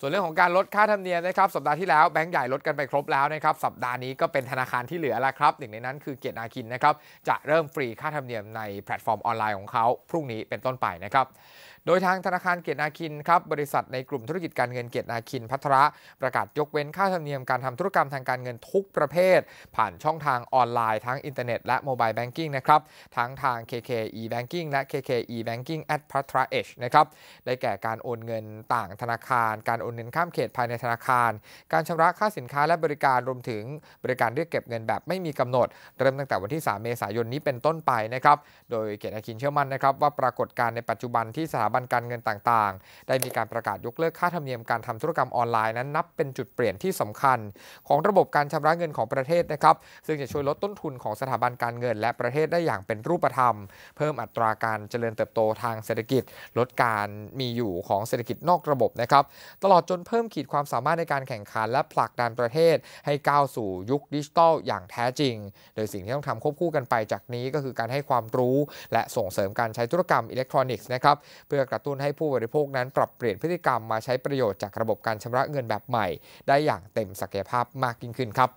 ส่วนเรื่องของการลดค่าธรรมเนียมนะครับสัปดาห์ที่แล้วแบงก์ใหญ่ลดกันไปครบแล้วนะครับสัปดาห์นี้ก็เป็นธนาคารที่เหลือแล้วครับหนึ่งในนั้นคือเกียรตินาคินนะครับจะเริ่มฟรีค่าธรรมเนียมในแพลตฟอร์มออนไลน์ของเขาพรุ่งนี้เป็นต้นไปนะครับโดยทางธนาคารเกียรตินาคินครับบริษัทในกลุ่มธุรกิจการเงินเกียรตินาคินพัทระประกาศยกเว้นค่าธรรมเนียมการทำธุรกรรมทางการเงินทุกประเภท ผ่านช่องทางออนไลน์ ทั้งอินเทอร์เน็ตและโมบายแบงกิ้งนะครับทั้งทาง KK e-banking และ KK e-banking at p a t r a h นะครับได้แก่การโอนเงินต่างธนาคารการอุดหนุนข้ามเขตภายในธนาคาร การชำระค่าสินค้าและบริการรวมถึงบริการเรียกเก็บเงินแบบไม่มีกำหนด เริ่มตั้งแต่วันที่ 3 เมษายนนี้เป็นต้นไปนะครับ โดยเกียรติอาคินเชื่อมั่นนะครับว่าปรากฏการณ์ในปัจจุบันที่สถาบันการเงินต่าง ๆ ได้มีการประกาศยกเลิกค่าธรรมเนียมการทำธุรกรรมออนไลน์นั้นนับเป็นจุดเปลี่ยนที่สำคัญ ของระบบการชำระเงินของประเทศนะครับ ซึ่งจะช่วยลดต้นทุนของสถาบันการเงิน และประเทศได้อย่างเป็นรูปธรรม เพิ่มอัตราการเจริญเติบโตทางเศรษฐกิจ ลดการมีอยู่ของเศรษฐกิจนอกระบบนะครับตลอดอดจนเพิ่มขีดความสามารถในการแข่งขันและผลักดันประเทศ ให้ก้าวสู่ยุคดิจิทัลอย่างแท้จริง โดยสิ่งที่ต้องทำควบคู่กันไปจากนี้ก็คือการให้ความรู้และส่งเสริมการใช้ธุรกรรมอิเล็กทรอนิกส์นะครับเพื่อกระตุ้นให้ผู้บริโภคนั้นปรับเปลี่ยนพฤติกรรมมาใช้ประโยชน์ จากระบบการชำระเงินแบบใหม่ได้อย่างเต็มศักยภาพมากยิ่งขึ้นครับ